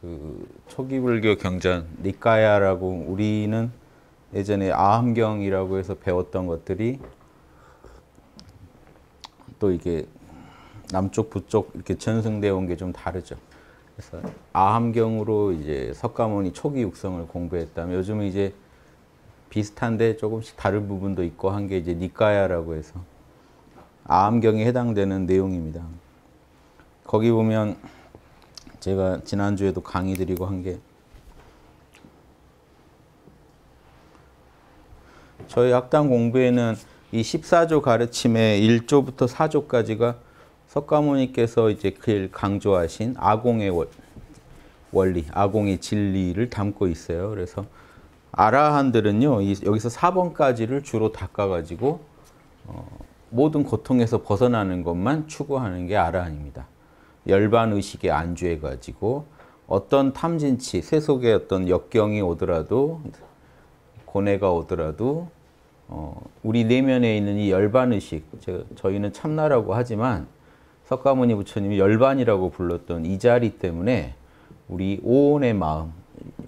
그 초기 불교 경전 니카야라고 우리는 예전에 아함경이라고 해서 배웠던 것들이 또 이게 남쪽 북쪽 이렇게 전승되어 온 게 좀 다르죠. 그래서 아함경으로 이제 석가모니 초기 육성을 공부했다면 요즘은 이제 비슷한데 조금씩 다른 부분도 있고 한 게 이제 니카야라고 해서 아함경에 해당되는 내용입니다. 거기 보면 제가 지난주에도 강의 드리고 한 게 저희 학당 공부에는 이 14조 가르침의 1조부터 4조까지가 석가모니께서 이제 그 강조하신 아공의 원리, 아공의 진리를 담고 있어요. 그래서 아라한들은요, 여기서 4번까지를 주로 닦아가지고 어, 모든 고통에서 벗어나는 것만 추구하는 게 아라한입니다. 열반 의식에 안주해 가지고 어떤 탐진치 세속의 어떤 역경이 오더라도 고뇌가 오더라도 어, 우리 내면에 있는 이 열반 의식 저희는 참나라고 하지만 석가모니 부처님이 열반이라고 불렀던 이 자리 때문에 우리 오온의 마음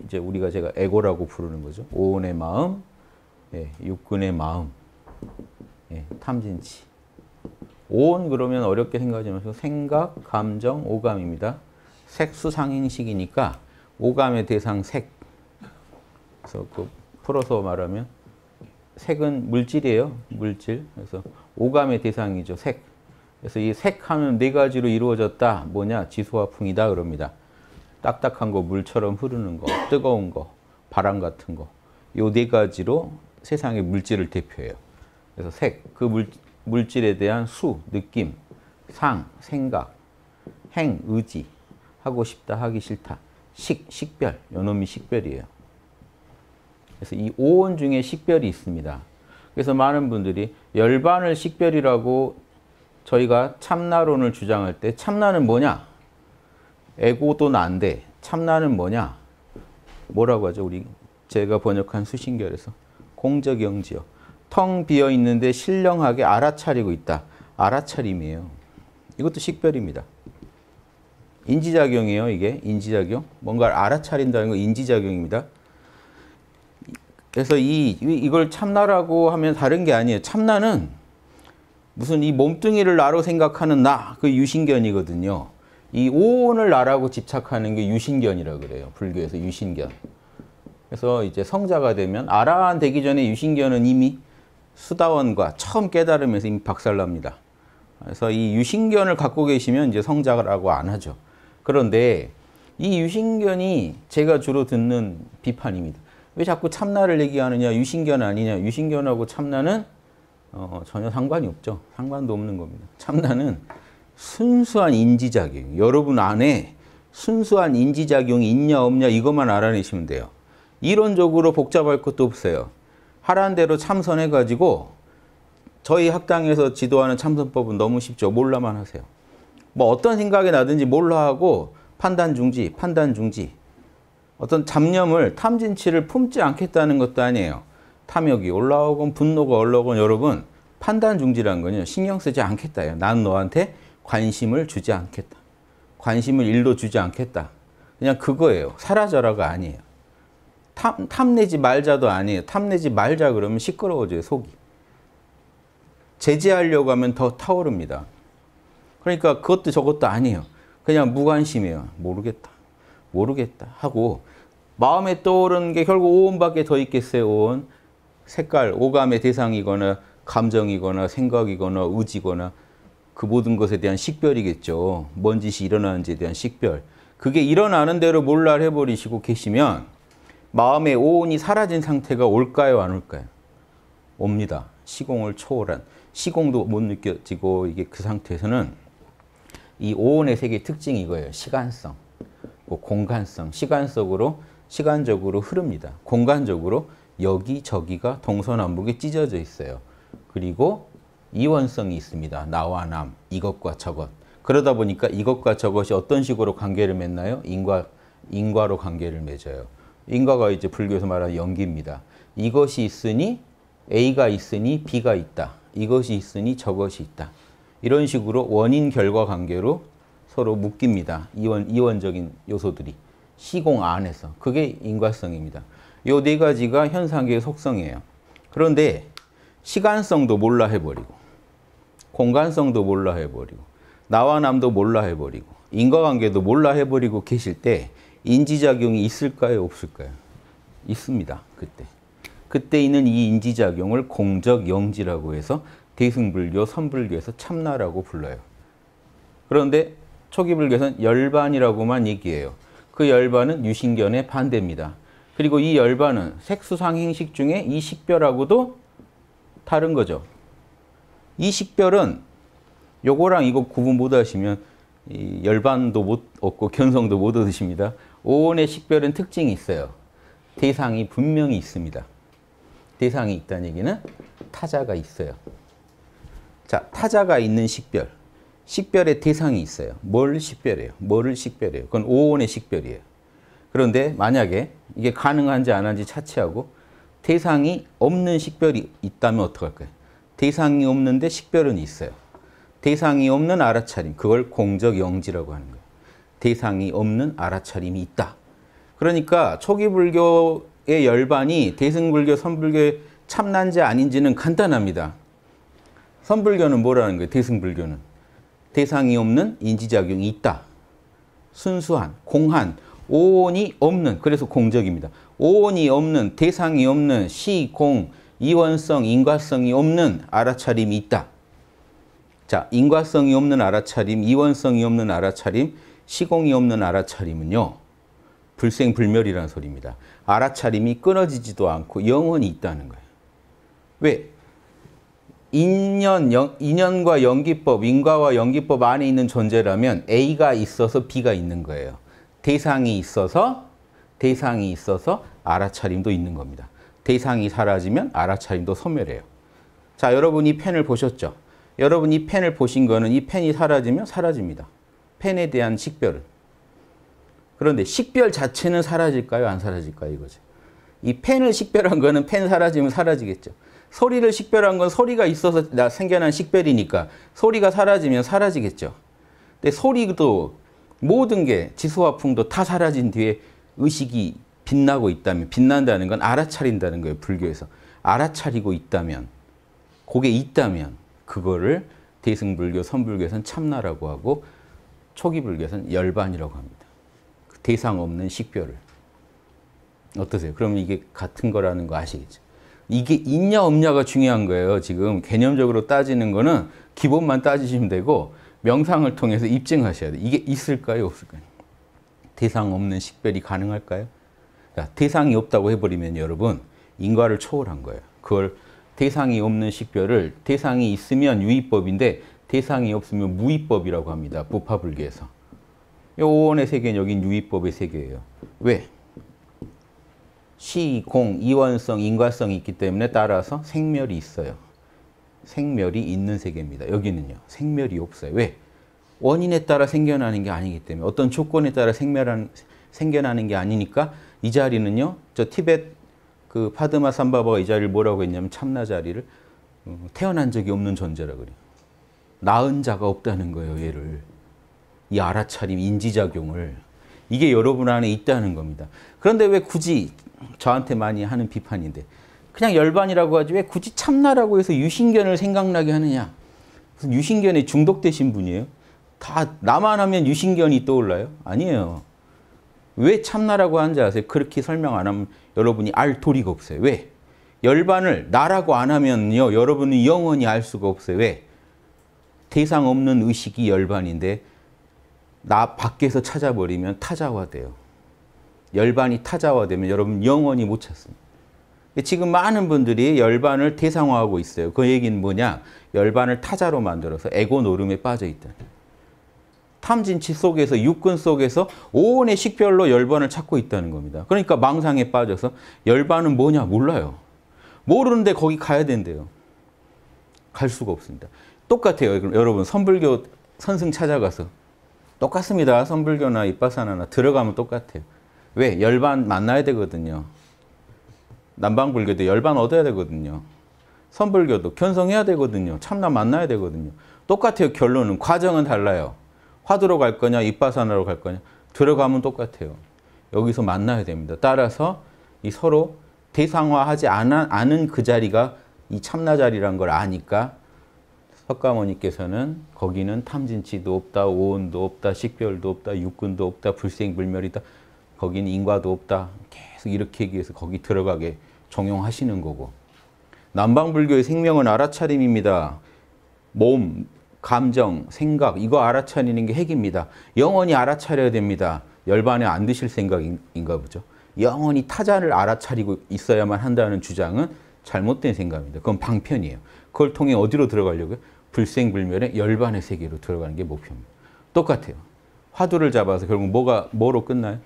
이제 우리가 제가 에고라고 부르는 거죠 오온의 마음 예, 육근의 마음 예, 탐진치 온 그러면 어렵게 생각하지 마시고 생각, 감정, 오감입니다. 색수 상행식이니까 오감의 대상 색. 그래서 그 풀어서 말하면 색은 물질이에요. 물질. 그래서 오감의 대상이죠. 색. 그래서 이 색하면 네 가지로 이루어졌다. 뭐냐? 지수와 풍이다 그럽니다. 딱딱한 거, 물처럼 흐르는 거, 뜨거운 거, 바람 같은 거. 요 네 가지로 세상의 물질을 대표해요. 그래서 색, 그 물, 물질에 대한 수, 느낌, 상, 생각, 행, 의지, 하고 싶다, 하기 싫다, 식, 식별, 요놈이 식별이에요. 그래서 이 5원 중에 식별이 있습니다. 그래서 많은 분들이 열반을 식별이라고 저희가 참나론을 주장할 때 참나는 뭐냐? 에고도 난데 참나는 뭐냐? 뭐라고 하죠? 우리 제가 번역한 수신결에서 공적영지요. 텅 비어 있는데 신령하게 알아차리고 있다. 알아차림이에요. 이것도 식별입니다. 인지작용이에요, 이게. 인지작용. 뭔가를 알아차린다는 건 인지작용입니다. 그래서 이, 이걸 참나라고 하면 다른 게 아니에요. 참나는 무슨 이 몸뚱이를 나로 생각하는 나, 그 유신견이거든요. 이 오온을 나라고 집착하는 게 유신견이라 그래요. 불교에서 유신견. 그래서 이제 성자가 되면 아라한 되기 전에 유신견은 이미 수다원과 처음 깨달으면서 이미 박살납니다. 그래서 이 유신견을 갖고 계시면 이제 성자라고 안 하죠. 그런데 이 유신견이 제가 주로 듣는 비판입니다. 왜 자꾸 참나를 얘기하느냐, 유신견 아니냐. 유신견하고 참나는 어, 전혀 상관이 없죠. 상관도 없는 겁니다. 참나는 순수한 인지작용, 여러분 안에 순수한 인지작용이 있냐 없냐 이것만 알아내시면 돼요. 이론적으로 복잡할 것도 없어요. 하라는 대로 참선해가지고 저희 학당에서 지도하는 참선법은 너무 쉽죠. 몰라만 하세요. 뭐 어떤 생각이 나든지 몰라하고 판단 중지, 판단 중지. 어떤 잡념을 탐진치를 품지 않겠다는 것도 아니에요. 탐욕이 올라오건 분노가 올라오건 여러분 판단 중지라는 건요. 신경 쓰지 않겠다난 너한테 관심을 주지 않겠다. 관심을 일로 주지 않겠다. 그냥 그거예요. 사라져라가 아니에요. 탐, 탐내지 말자도 아니에요. 탐내지 말자 그러면 시끄러워져요, 속이. 제재하려고 하면 더 타오릅니다. 그러니까 그것도 저것도 아니에요. 그냥 무관심이에요. 모르겠다. 모르겠다 하고 마음에 떠오르는 게 결국 오온밖에 더 있겠어요. 오온. 색깔, 오감의 대상이거나 감정이거나 생각이거나 의지거나 그 모든 것에 대한 식별이겠죠. 뭔 짓이 일어나는지에 대한 식별. 그게 일어나는 대로 몰라 해버리시고 계시면 마음의 오온이 사라진 상태가 올까요? 안 올까요? 옵니다. 시공을 초월한. 시공도 못 느껴지고 이게 그 상태에서는 이 오온의 세계의 특징이 이거예요. 시간성, 뭐 공간성, 시간적으로 시간적으로 흐릅니다. 공간적으로 여기 저기가 동서남북이 찢어져 있어요. 그리고 이원성이 있습니다. 나와 남, 이것과 저것. 그러다 보니까 이것과 저것이 어떤 식으로 관계를 맺나요? 인과, 인과로 관계를 맺어요. 인과가 이제 불교에서 말하는 연기입니다. 이것이 있으니 A가 있으니 B가 있다. 이것이 있으니 저것이 있다. 이런 식으로 원인 결과 관계로 서로 묶입니다. 이원, 이원적인 요소들이. 시공 안에서. 그게 인과성입니다. 요 네 가지가 현상계의 속성이에요. 그런데 시간성도 몰라 해버리고 공간성도 몰라 해버리고 나와 남도 몰라 해버리고 인과관계도 몰라 해버리고 계실 때 인지작용이 있을까요? 없을까요? 있습니다. 그때. 그때 있는 이 인지작용을 공적영지라고 해서 대승불교, 선불교에서 참나라고 불러요. 그런데 초기불교에서는 열반이라고만 얘기해요. 그 열반은 유신견의 반대입니다. 그리고 이 열반은 색수상행식 중에 이 식별하고도 다른 거죠. 이 식별은 요거랑 이거 구분 못 하시면 열반도 못 얻고 견성도 못 얻으십니다. 오온의 식별은 특징이 있어요. 대상이 분명히 있습니다. 대상이 있다는 얘기는 타자가 있어요. 자, 타자가 있는 식별. 식별의 대상이 있어요. 뭘 식별해요? 뭐를 식별해요? 그건 오온의 식별이에요. 그런데 만약에 이게 가능한지 안 한지 차치하고 대상이 없는 식별이 있다면 어떡할까요? 대상이 없는데 식별은 있어요. 대상이 없는 알아차림, 그걸 공적 영지라고 하는 거예요. 대상이 없는 알아차림이 있다. 그러니까 초기 불교의 열반이 대승불교, 선불교의 참난지 아닌지는 간단합니다. 선불교는 뭐라는 거예요? 대승불교는. 대상이 없는 인지작용이 있다. 순수한, 공한, 오온이 없는, 그래서 공적입니다. 오온이 없는, 대상이 없는, 시, 공, 이원성, 인과성이 없는 알아차림이 있다. 자, 인과성이 없는 알아차림, 이원성이 없는 알아차림, 시공이 없는 알아차림은요. 불생불멸이라는 소리입니다. 알아차림이 끊어지지도 않고 영원히 있다는 거예요. 왜? 인연, 영, 인연과 연기법, 인과와 연기법 안에 있는 존재라면 A가 있어서 B가 있는 거예요. 대상이 있어서 대상이 있어서 알아차림도 있는 겁니다. 대상이 사라지면 알아차림도 소멸해요. 자, 여러분 이 펜을 보셨죠? 여러분 이 펜을 보신 거는 이 펜이 사라지면 사라집니다. 펜에 대한 식별. 그런데 식별 자체는 사라질까요? 안 사라질까요? 이거죠. 이 펜을 식별한 거는 펜 사라지면 사라지겠죠. 소리를 식별한 건 소리가 있어서 생겨난 식별이니까 소리가 사라지면 사라지겠죠. 근데 소리도 모든 게 지수화풍도 다 사라진 뒤에 의식이 빛나고 있다면 빛난다는 건 알아차린다는 거예요. 불교에서. 알아차리고 있다면 그게 있다면 그거를 대승불교, 선불교에서는 참나라고 하고 초기 불교에서는 열반이라고 합니다. 그 대상 없는 식별을. 어떠세요? 그럼 이게 같은 거라는 거 아시겠죠? 이게 있냐 없냐가 중요한 거예요. 지금 개념적으로 따지는 거는 기본만 따지시면 되고 명상을 통해서 입증하셔야 돼 이게 있을까요? 없을까요? 대상 없는 식별이 가능할까요? 자, 대상이 없다고 해버리면 여러분 인과를 초월한 거예요. 그걸 대상이 없는 식별을 대상이 있으면 유의법인데 대상이 없으면 무위법이라고 합니다. 부파불계에서. 오원의 세계는 여긴 유위법의 세계예요. 왜? 시, 공, 이원성, 인과성이 있기 때문에 따라서 생멸이 있어요. 생멸이 있는 세계입니다. 여기는요. 생멸이 없어요. 왜? 원인에 따라 생겨나는 게 아니기 때문에 어떤 조건에 따라 생멸한, 생겨나는 게 아니니까 이 자리는요. 저 티벳 그 파드마 삼바바가 이 자리를 뭐라고 했냐면 참나 자리를 음, 태어난 적이 없는 존재라 그래요. 나은 자가 없다는 거예요, 얘를. 이 알아차림, 인지작용을. 이게 여러분 안에 있다는 겁니다. 그런데 왜 굳이 저한테 많이 하는 비판인데 그냥 열반이라고 하지 왜 굳이 참나라고 해서 유신견을 생각나게 하느냐. 무슨 유신견에 중독되신 분이에요? 다 나만 하면 유신견이 떠올라요? 아니에요. 왜 참나라고 하는지 아세요? 그렇게 설명 안 하면 여러분이 알 도리가 없어요. 왜? 열반을 나라고 안 하면요. 여러분은 영원히 알 수가 없어요. 왜? 대상 없는 의식이 열반인데 나 밖에서 찾아버리면 타자화돼요. 열반이 타자화되면 여러분 영원히 못 찾습니다. 지금 많은 분들이 열반을 대상화하고 있어요. 그 얘기는 뭐냐? 열반을 타자로 만들어서 에고 노름에 빠져 있다. 탐진치 속에서 육근 속에서 온의 식별로 열반을 찾고 있다는 겁니다. 그러니까 망상에 빠져서 열반은 뭐냐 몰라요. 모르는데 거기 가야 된대요. 갈 수가 없습니다. 똑같아요. 여러분 선불교 선승 찾아가서 똑같습니다. 선불교나 입바사나나 들어가면 똑같아요. 왜? 열반 만나야 되거든요. 남방불교도 열반 얻어야 되거든요. 선불교도 견성해야 되거든요. 참나 만나야 되거든요. 똑같아요. 결론은 과정은 달라요. 화두로 갈 거냐 입바사나로 갈 거냐 들어가면 똑같아요. 여기서 만나야 됩니다. 따라서 이 서로 대상화하지 않은 그 자리가 이 참나 자리란 걸 아니까 석가모니께서는 거기는 탐진치도 없다, 오온도 없다, 식별도 없다, 육군도 없다, 불생불멸이다. 거긴 인과도 없다. 계속 이렇게 얘기해서 거기 들어가게 종용하시는 거고. 남방불교의 생명은 알아차림입니다. 몸, 감정, 생각 이거 알아차리는 게 핵입니다. 영원히 알아차려야 됩니다. 열반에 안 드실 생각인가 보죠. 영원히 타자를 알아차리고 있어야만 한다는 주장은 잘못된 생각입니다. 그건 방편이에요. 그걸 통해 어디로 들어가려고요? 불생불멸의 열반의 세계로 들어가는 게 목표입니다. 똑같아요. 화두를 잡아서 결국 뭐가 뭐로 끝나요?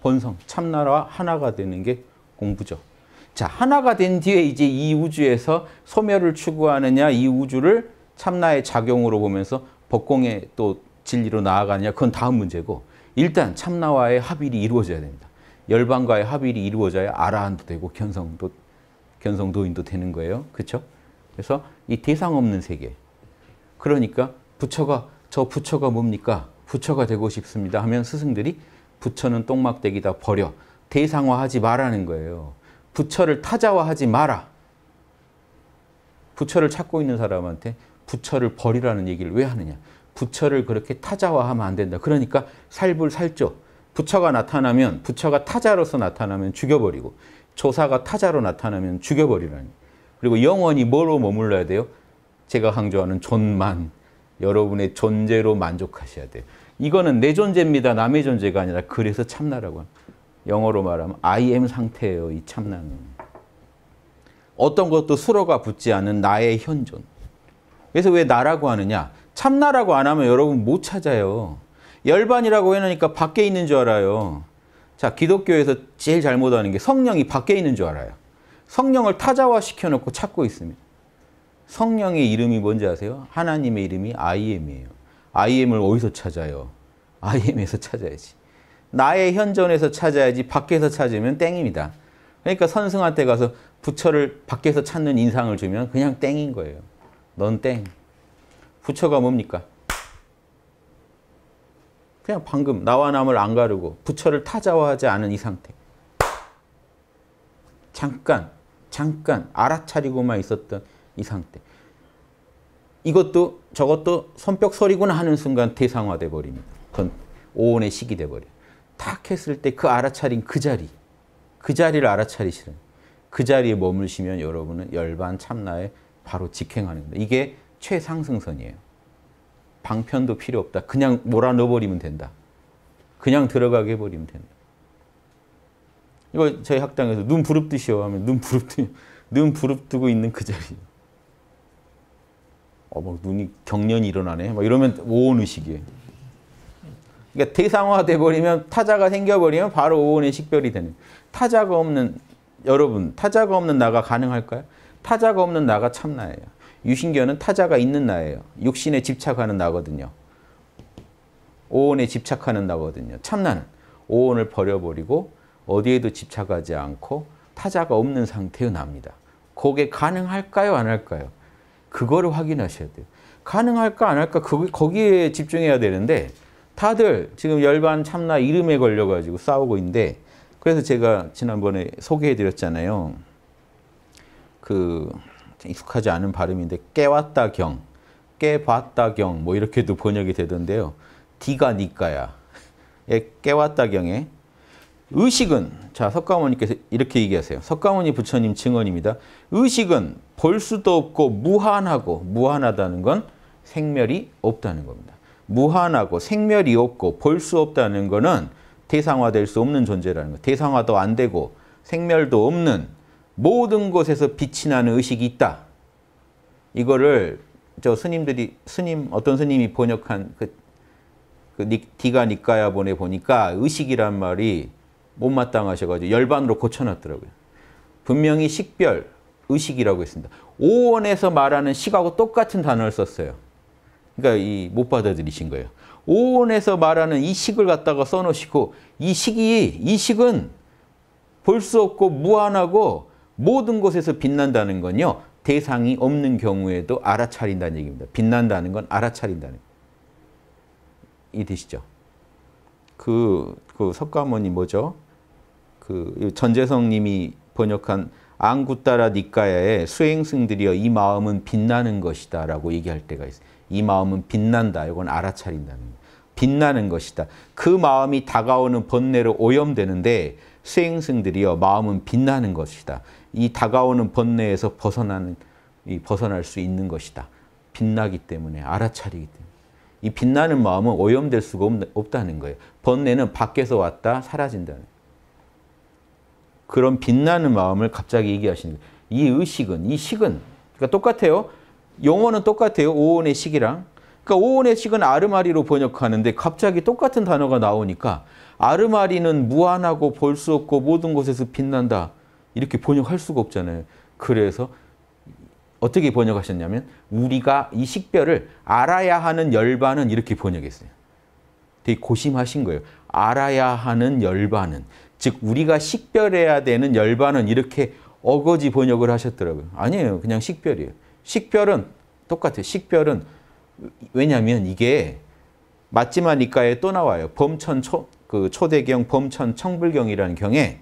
본성, 참나와 하나가 되는 게 공부죠. 자, 하나가 된 뒤에 이제 이 우주에서 소멸을 추구하느냐, 이 우주를 참나의 작용으로 보면서 법공의 또 진리로 나아가느냐, 그건 다음 문제고 일단 참나와의 합일이 이루어져야 됩니다. 열반과의 합일이 이루어져야 아라한도 되고 견성도 견성도인도 되는 거예요. 그렇죠? 그래서 이 대상 없는 세계. 그러니까 부처가 저 부처가 뭡니까? 부처가 되고 싶습니다 하면 스승들이 부처는 똥막대기다 버려. 대상화하지 말라는 거예요. 부처를 타자화하지 마라. 부처를 찾고 있는 사람한테 부처를 버리라는 얘기를 왜 하느냐. 부처를 그렇게 타자화하면 안 된다. 그러니까 살불살조. 부처가 나타나면 부처가 타자로서 나타나면 죽여버리고 조사가 타자로 나타나면 죽여버리라는 그리고 영원히 뭐로 머물러야 돼요? 제가 강조하는 존만, 여러분의 존재로 만족하셔야 돼요. 이거는 내 존재입니다. 남의 존재가 아니라 그래서 참나라고 영어로 말하면 I am 상태예요. 이 참나는. 어떤 것도 수로가 붙지 않은 나의 현존. 그래서 왜 나라고 하느냐? 참나라고 안 하면 여러분 못 찾아요. 열반이라고 해놓으니까 밖에 있는 줄 알아요. 자, 기독교에서 제일 잘못하는 게 성령이 밖에 있는 줄 알아요. 성령을 타자화시켜 놓고 찾고 있습니다. 성령의 이름이 뭔지 아세요? 하나님의 이름이 IM이에요. IM을 어디서 찾아요? IM에서 찾아야지. 나의 현존에서 찾아야지 밖에서 찾으면 땡입니다. 그러니까 선승한테 가서 부처를 밖에서 찾는 인상을 주면 그냥 땡인 거예요. 넌 땡. 부처가 뭡니까? 그냥 방금 나와 남을 안 가르고 부처를 타자화하지 않은 이 상태. 잠깐, 잠깐 알아차리고만 있었던 이 상태. 이것도 저것도 선벽설이구나 하는 순간 대상화돼 버립니다. 그건 오온의 식이 돼 버려. 탁 했을 때 그 알아차린 그 자리, 그 자리를 알아차리시는 그 자리에 머물시면 여러분은 열반 참나에 바로 직행하는 겁니다. 이게 최상승선이에요. 방편도 필요 없다. 그냥 몰아넣어버리면 된다. 그냥 들어가게 해버리면 된다. 이거 저희 학당에서 눈 부릅뜨시오 하면 눈 부릅뜨 눈 부릅뜨고 있는 그 자리. 어, 막 뭐 눈이 경련이 일어나네. 막 뭐 이러면 오온 의식이에요. 그러니까 대상화돼 버리면 타자가 생겨버리면 바로 오온의 식별이 되는. 타자가 없는 여러분, 타자가 없는 나가 가능할까요? 타자가 없는 나가 참나예요. 유신견은 타자가 있는 나예요. 육신에 집착하는 나거든요. 오온에 집착하는 나거든요. 참나는 오온을 버려버리고 어디에도 집착하지 않고 타자가 없는 상태의 납니다. 그게 가능할까요? 안 할까요? 그거를 확인하셔야 돼요. 가능할까? 안 할까? 거기, 그, 거기에 집중해야 되는데 다들 지금 열반 참나 이름에 걸려가지고 싸우고 있는데 그래서 제가 지난번에 소개해드렸잖아요. 그 익숙하지 않은 발음인데 깨왔다 경, 깨봤다 경뭐 이렇게도 번역이 되던데요. 디가 니까야. 예, 깨왔다 경에 의식은 자 석가모니께서 이렇게 얘기하세요. 석가모니 부처님 증언입니다. 의식은 볼 수도 없고 무한하고 무한하다는 건 생멸이 없다는 겁니다. 무한하고 생멸이 없고 볼 수 없다는 거는 대상화될 수 없는 존재라는 거. 대상화도 안 되고 생멸도 없는 모든 곳에서 빛이 나는 의식이 있다. 이거를 저 스님들이 스님 어떤 스님이 번역한 그, 그 니, 디가 니까야 보내 보니까 의식이란 말이 못마땅하셔가지고 열반으로 고쳐놨더라고요. 분명히 식별, 의식이라고 했습니다. 오원에서 말하는 식하고 똑같은 단어를 썼어요. 그러니까 이 못 받아들이신 거예요. 오원에서 말하는 이 식을 갖다가 써놓으시고 이 식이, 이 식은 볼 수 없고 무한하고 모든 곳에서 빛난다는 건요. 대상이 없는 경우에도 알아차린다는 얘기입니다. 빛난다는 건 알아차린다는 이 되시죠? 그, 그 석가모니 뭐죠? 그 전재성님이 번역한 앙구따라 니까야의 수행승들이여 이 마음은 빛나는 것이다 라고 얘기할 때가 있어요. 이 마음은 빛난다. 이건 알아차린다는 거예요. 빛나는 것이다. 그 마음이 다가오는 번뇌로 오염되는데 수행승들이여 마음은 빛나는 것이다. 이 다가오는 번뇌에서 벗어나는, 벗어날 수 있는 것이다. 빛나기 때문에 알아차리기 때문에. 이 빛나는 마음은 오염될 수가 없, 없다는 거예요. 번뇌는 밖에서 왔다 사라진다는 거예요. 그런 빛나는 마음을 갑자기 얘기하시는 거예요. 이 의식은, 이 식은, 그러니까 똑같아요. 용어는 똑같아요. 오온의 식이랑. 그러니까 오온의 식은 아르마리로 번역하는데 갑자기 똑같은 단어가 나오니까 아르마리는 무한하고 볼 수 없고 모든 곳에서 빛난다. 이렇게 번역할 수가 없잖아요. 그래서 어떻게 번역하셨냐면 우리가 이 식별을 알아야 하는 열반은 이렇게 번역했어요. 되게 고심하신 거예요. 알아야 하는 열반은. 즉 우리가 식별해야 되는 열반은 이렇게 어거지 번역을 하셨더라고요. 아니에요. 그냥 식별이에요. 식별은 똑같아요. 식별은 왜냐하면 이게 맞지만 이가에 또 나와요. 범천 초, 그 초대경 범천 청불경이라는 경에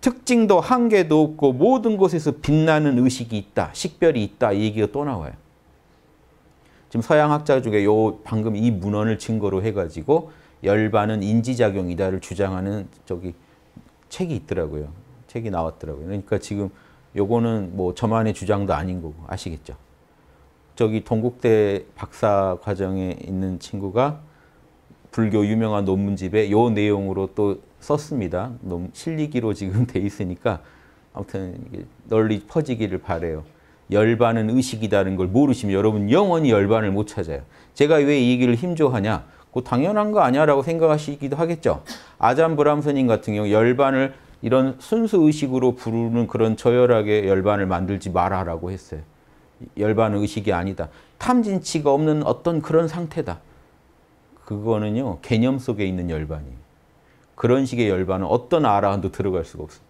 특징도 한계도 없고 모든 곳에서 빛나는 의식이 있다. 식별이 있다. 이 얘기가 또 나와요. 지금 서양 학자 중에 요 방금 이 문헌을 증거로 해가지고 열반은 인지작용이다를 주장하는 저기 책이 있더라고요. 책이 나왔더라고요. 그러니까 지금 요거는 뭐 저만의 주장도 아닌 거고 아시겠죠? 저기 동국대 박사 과정에 있는 친구가 불교 유명한 논문집에 요 내용으로 또 썼습니다. 실리기로 지금 돼 있으니까 아무튼 널리 퍼지기를 바래요. 열반은 의식이다는 걸 모르시면 여러분 영원히 열반을 못 찾아요. 제가 왜 이 얘기를 힘줘하냐? 그 당연한 거 아니야라고 생각하시기도 하겠죠. 아잔 브람스님 같은 경우 열반을 이런 순수 의식으로 부르는 그런 저열하게 열반을 만들지 마라라고 했어요. 열반 의식이 아니다. 탐진치가 없는 어떤 그런 상태다. 그거는요. 개념 속에 있는 열반이에요. 그런 식의 열반은 어떤 아라한도 들어갈 수가 없어요.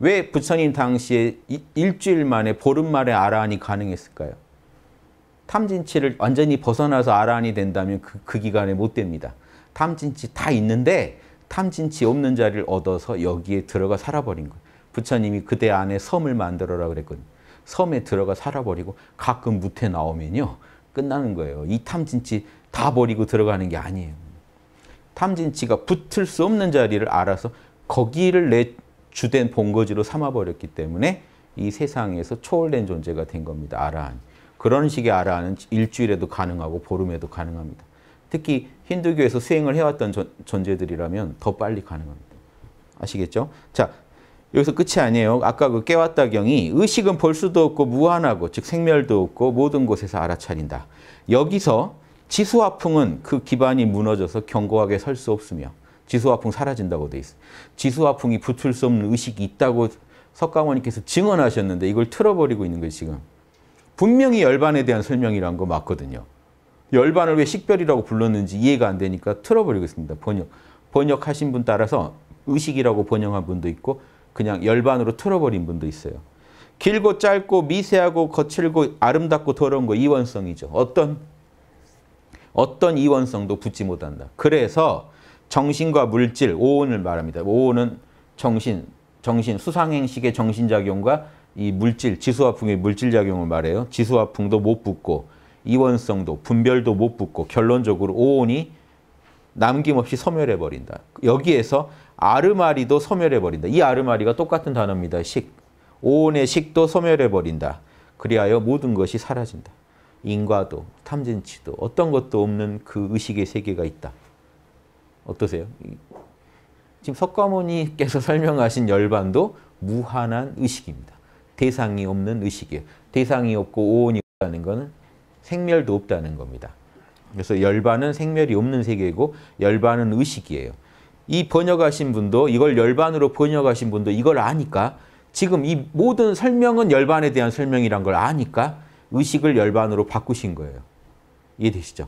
왜 부처님 당시에 일주일 만에 보름만에 아라한이 가능했을까요? 탐진치를 완전히 벗어나서 아란이 된다면 그, 그 기간에 못 됩니다. 탐진치 다 있는데 탐진치 없는 자리를 얻어서 여기에 들어가 살아버린 거예요. 부처님이 그대 안에 섬을 만들어라 그랬거든요. 섬에 들어가 살아버리고 가끔 무태 나오면요. 끝나는 거예요. 이 탐진치 다 버리고 들어가는 게 아니에요. 탐진치가 붙을 수 없는 자리를 알아서 거기를 내 주된 본거지로 삼아버렸기 때문에 이 세상에서 초월된 존재가 된 겁니다. 아라한. 그런 식의 아라는 일주일에도 가능하고 보름에도 가능합니다. 특히 힌두교에서 수행을 해왔던 존재들이라면 더 빨리 가능합니다. 아시겠죠? 자, 여기서 끝이 아니에요. 아까 그 깨왔다경이 의식은 볼 수도 없고 무한하고 즉 생멸도 없고 모든 곳에서 알아차린다. 여기서 지수화풍은 그 기반이 무너져서 견고하게 설 수 없으며 지수화풍 사라진다고 돼 있어요. 지수화풍이 붙을 수 없는 의식이 있다고 석가모니께서 증언하셨는데 이걸 틀어버리고 있는 거예요 지금. 분명히 열반에 대한 설명이란 거 맞거든요. 열반을 왜 식별이라고 불렀는지 이해가 안 되니까 틀어버리겠습니다. 번역. 번역하신 분 따라서 의식이라고 번역한 분도 있고 그냥 열반으로 틀어버린 분도 있어요. 길고 짧고 미세하고 거칠고 아름답고 더러운 거 이원성이죠. 어떤 어떤 이원성도 붙지 못한다. 그래서 정신과 물질, 오온을 말합니다. 오온은 정신, 정신, 수상행식의 정신작용과 이 물질, 지수화풍의 물질작용을 말해요. 지수화풍도 못 붙고 이원성도, 분별도 못 붙고 결론적으로 오온이 남김없이 소멸해버린다. 여기에서 아르마리도 소멸해버린다. 이 아르마리가 똑같은 단어입니다. 식. 오온의 식도 소멸해버린다. 그리하여 모든 것이 사라진다. 인과도, 탐진치도, 어떤 것도 없는 그 의식의 세계가 있다. 어떠세요? 지금 석가모니께서 설명하신 열반도 무한한 의식입니다. 대상이 없는 의식이에요. 대상이 없고 오온이 없다는 것은 생멸도 없다는 겁니다. 그래서 열반은 생멸이 없는 세계고 열반은 의식이에요. 이 번역하신 분도 이걸 열반으로 번역하신 분도 이걸 아니까 지금 이 모든 설명은 열반에 대한 설명이란 걸 아니까 의식을 열반으로 바꾸신 거예요. 이해되시죠?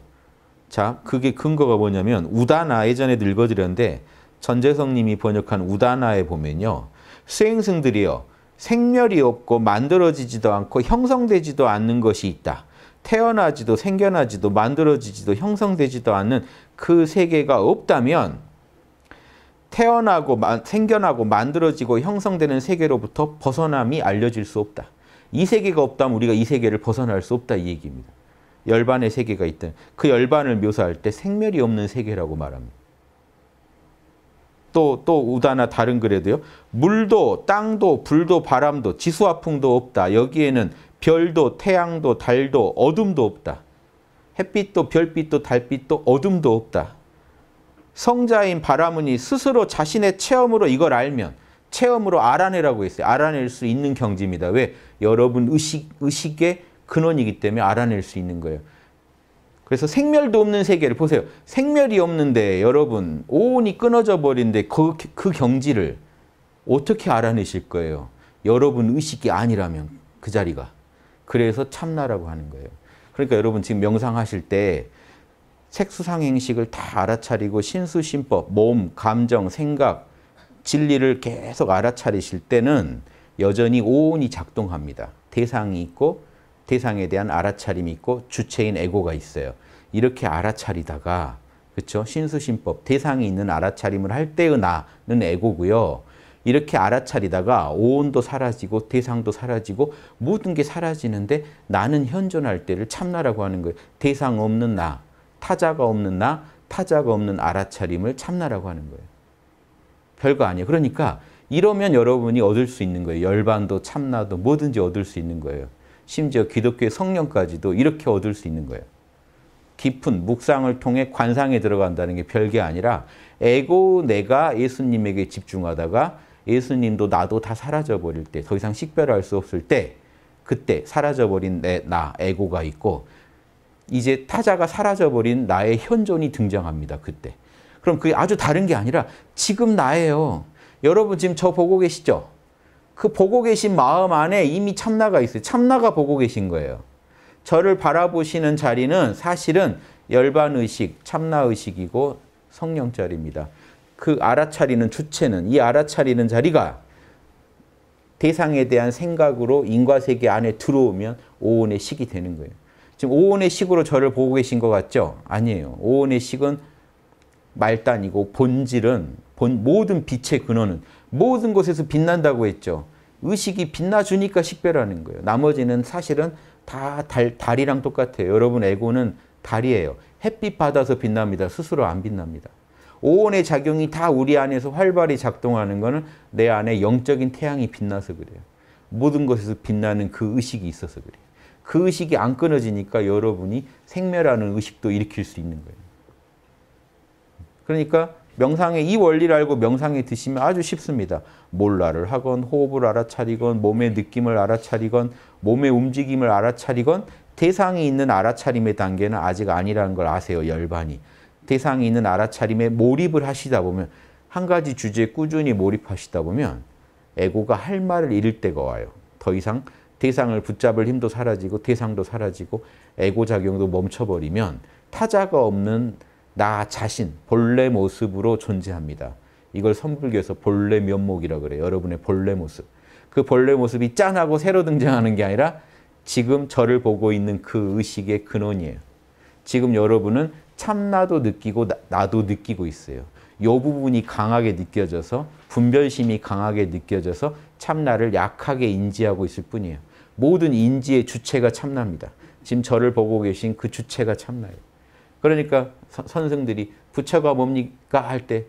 자, 그게 근거가 뭐냐면 우다나 예전에 읽어드렸는데 전재성님이 번역한 우다나에 보면요. 수행승들이요. 생멸이 없고 만들어지지도 않고 형성되지도 않는 것이 있다. 태어나지도 생겨나지도 만들어지지도 형성되지도 않는 그 세계가 없다면 태어나고 생겨나고 만들어지고 형성되는 세계로부터 벗어남이 알려질 수 없다. 이 세계가 없다면 우리가 이 세계를 벗어날 수 없다 이 얘기입니다. 열반의 세계가 있다. 그 열반을 묘사할 때 생멸이 없는 세계라고 말합니다. 또, 또 우다나 다른 글에도요. 물도 땅도 불도 바람도 지수화풍도 없다. 여기에는 별도 태양도 달도 어둠도 없다. 햇빛도 별빛도 달빛도 어둠도 없다. 성자인 바라문이 스스로 자신의 체험으로 이걸 알면 체험으로 알아내라고 했어요. 알아낼 수 있는 경지입니다. 왜? 여러분 의식, 의식의 근원이기 때문에 알아낼 수 있는 거예요. 그래서 생멸도 없는 세계를 보세요. 생멸이 없는데 여러분 오온이 끊어져 버린데 그, 그 경지를 어떻게 알아내실 거예요? 여러분 의식이 아니라면 그 자리가. 그래서 참나라고 하는 거예요. 그러니까 여러분 지금 명상하실 때 색수상행식을 다 알아차리고 신수신법, 몸, 감정, 생각, 진리를 계속 알아차리실 때는 여전히 오온이 작동합니다. 대상이 있고 대상에 대한 알아차림이 있고 주체인 에고가 있어요. 이렇게 알아차리다가 그렇죠? 신수신법 대상이 있는 알아차림을 할 때의 나는 에고고요. 이렇게 알아차리다가 오온도 사라지고 대상도 사라지고 모든 게 사라지는데 나는 현존할 때를 참나라고 하는 거예요. 대상 없는 나, 타자가 없는 나, 타자가 없는 알아차림을 참나라고 하는 거예요. 별거 아니에요. 그러니까 이러면 여러분이 얻을 수 있는 거예요. 열반도 참나도 뭐든지 얻을 수 있는 거예요. 심지어 기독교의 성령까지도 이렇게 얻을 수 있는 거예요. 깊은 묵상을 통해 관상에 들어간다는 게 별게 아니라 에고 내가 예수님에게 집중하다가 예수님도 나도 다 사라져버릴 때, 더 이상 식별할 수 없을 때, 그때 사라져버린 내 나, 에고가 있고 이제 타자가 사라져버린 나의 현존이 등장합니다. 그때. 그럼 그게 아주 다른 게 아니라 지금 나예요. 여러분 지금 저 보고 계시죠? 그 보고 계신 마음 안에 이미 참나가 있어요. 참나가 보고 계신 거예요. 저를 바라보시는 자리는 사실은 열반의식, 참나의식이고 성령 자리입니다. 그 알아차리는 주체는, 이 알아차리는 자리가 대상에 대한 생각으로 인과세계 안에 들어오면 오온의 식이 되는 거예요. 지금 오온의 식으로 저를 보고 계신 것 같죠? 아니에요. 오온의 식은 말단이고 본질은 본 모든 빛의 근원은 모든 곳에서 빛난다고 했죠. 의식이 빛나주니까 식별하는 거예요. 나머지는 사실은 다 달, 달이랑 똑같아요. 여러분 에고는 달이에요. 햇빛 받아서 빛납니다. 스스로 안 빛납니다. 오온의 작용이 다 우리 안에서 활발히 작동하는 것은 내 안에 영적인 태양이 빛나서 그래요. 모든 것에서 빛나는 그 의식이 있어서 그래요. 그 의식이 안 끊어지니까 여러분이 생멸하는 의식도 일으킬 수 있는 거예요. 그러니까 명상의 이 원리를 알고 명상에 드시면 아주 쉽습니다. 몰라를 하건 호흡을 알아차리건 몸의 느낌을 알아차리건 몸의 움직임을 알아차리건 대상이 있는 알아차림의 단계는 아직 아니라는 걸 아세요. 열반이. 대상이 있는 알아차림에 몰입을 하시다 보면 한 가지 주제에 꾸준히 몰입하시다 보면 에고가 할 말을 잃을 때가 와요. 더 이상 대상을 붙잡을 힘도 사라지고 대상도 사라지고 에고 작용도 멈춰버리면 타자가 없는 나 자신, 본래 모습으로 존재합니다. 이걸 선불교에서 본래 면목이라 그래요. 여러분의 본래 모습. 그 본래 모습이 짠하고 새로 등장하는 게 아니라 지금 저를 보고 있는 그 의식의 근원이에요. 지금 여러분은 참나도 느끼고 나, 도 느끼고 있어요. 요 부분이 강하게 느껴져서 분별심이 강하게 느껴져서 참나를 약하게 인지하고 있을 뿐이에요. 모든 인지의 주체가 참납니다. 지금 저를 보고 계신 그 주체가 참나예요. 그러니까 서, 선생들이 부처가 뭡니까 할 때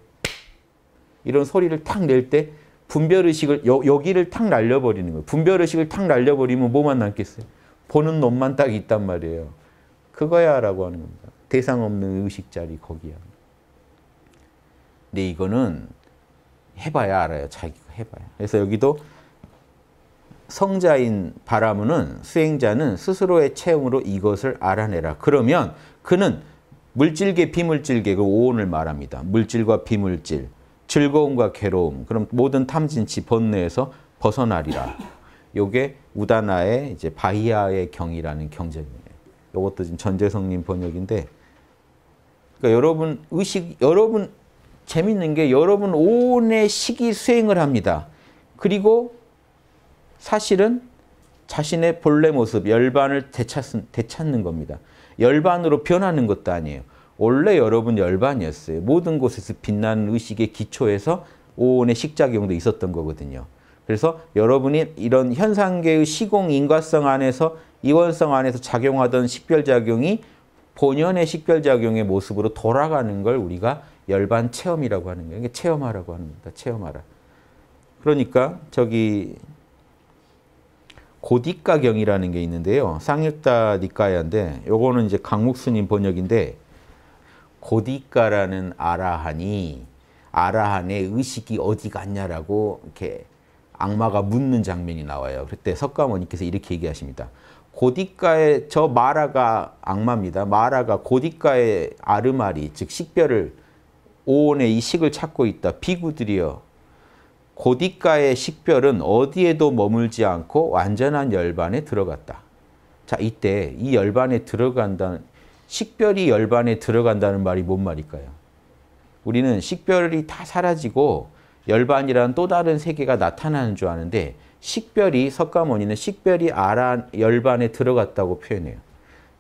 이런 소리를 탁 낼 때 분별의식을 여, 여기를 탁 날려버리는 거예요. 분별의식을 탁 날려버리면 뭐만 남겠어요? 보는 놈만 딱 있단 말이에요. 그거야 라고 하는 겁니다. 대상 없는 의식 자리 거기야. 근데 이거는 해봐야 알아요. 자기가 해봐야. 그래서 여기도 성자인 바라무는 수행자는 스스로의 체험으로 이것을 알아내라. 그러면 그는 물질계, 비물질계, 그 오온을 말합니다. 물질과 비물질, 즐거움과 괴로움, 그럼 모든 탐진치 번뇌에서 벗어나리라. 요게 우다나의 이제 바히아의 경이라는 경전이에요. 요것도 지금 전재성님 번역인데, 그러니까 여러분 의식, 여러분 재밌는 게 여러분 오온의 식이 수행을 합니다. 그리고 사실은 자신의 본래 모습, 열반을 되찾는, 되찾는 겁니다. 열반으로 변하는 것도 아니에요. 원래 여러분 열반이었어요. 모든 곳에서 빛나는 의식의 기초에서 오온의 식자경도 있었던 거거든요. 그래서 여러분이 이런 현상계의 시공 인과성 안에서 이원성 안에서 작용하던 식별작용이 본연의 식별작용의 모습으로 돌아가는 걸 우리가 열반 체험이라고 하는 거예요. 체험하라고 합니다. 체험하라. 그러니까 저기 고디가경이라는 게 있는데요. 상육다 니까야인데 요거는 이제 강목스님 번역인데 고디가라는 아라한이 아라한의 의식이 어디 갔냐라고 이렇게 악마가 묻는 장면이 나와요. 그때 석가모니께서 이렇게 얘기하십니다. 고디가의 저 마라가 악마입니다. 마라가 고디가의 아르마리 즉 식별을 오온의 이 식을 찾고 있다. 비구들이여 고디가의 식별은 어디에도 머물지 않고 완전한 열반에 들어갔다. 자, 이때 이 열반에 들어간다는 식별이 열반에 들어간다는 말이 뭔 말일까요? 우리는 식별이 다 사라지고 열반이라는 또 다른 세계가 나타나는 줄 아는데 식별이 석가모니는 식별이 아 열반에 들어갔다고 표현해요.